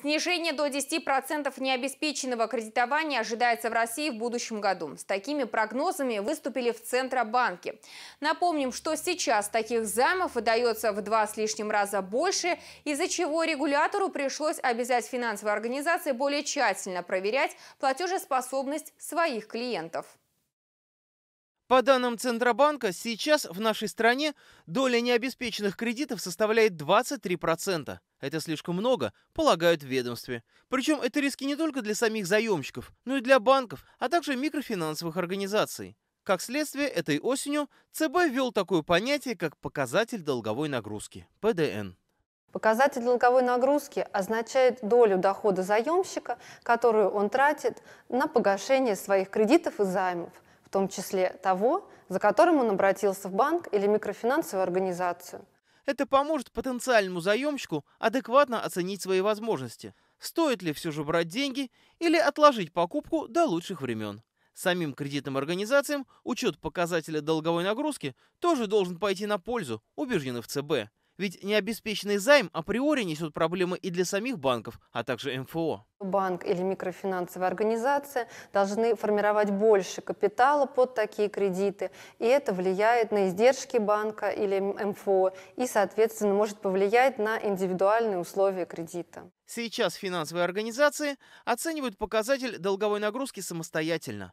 Снижение до 10% необеспеченного кредитования ожидается в России в будущем году. С такими прогнозами выступили в Центробанке. Напомним, что сейчас таких займов выдается в два с лишним раза больше, из-за чего регулятору пришлось обязать финансовые организации более тщательно проверять платежеспособность своих клиентов. По данным Центробанка, сейчас в нашей стране доля необеспеченных кредитов составляет 23%. Это слишком много, полагают в ведомстве. Причем это риски не только для самих заемщиков, но и для банков, а также микрофинансовых организаций. Как следствие, этой осенью ЦБ ввел такое понятие, как показатель долговой нагрузки – ПДН. Показатель долговой нагрузки означает долю дохода заемщика, которую он тратит на погашение своих кредитов и займов – в том числе того, за которым он обратился в банк или микрофинансовую организацию. Это поможет потенциальному заемщику адекватно оценить свои возможности. Стоит ли все же брать деньги или отложить покупку до лучших времен. Самим кредитным организациям учет показателя долговой нагрузки тоже должен пойти на пользу, убеждены в ЦБ. Ведь необеспеченный займ априори несет проблемы и для самих банков, а также МФО. Банк или микрофинансовая организация должны формировать больше капитала под такие кредиты, и это влияет на издержки банка или МФО, и, соответственно, может повлиять на индивидуальные условия кредита. Сейчас финансовые организации оценивают показатель долговой нагрузки самостоятельно.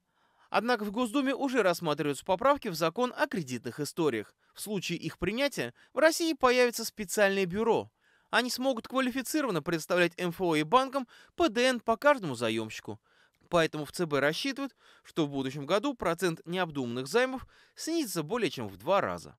Однако в Госдуме уже рассматриваются поправки в закон о кредитных историях. В случае их принятия в России появится специальное бюро. Они смогут квалифицированно представлять МФО и банкам ПДН по каждому заемщику. Поэтому в ЦБ рассчитывают, что в будущем году процент необдуманных займов снизится более чем в два раза.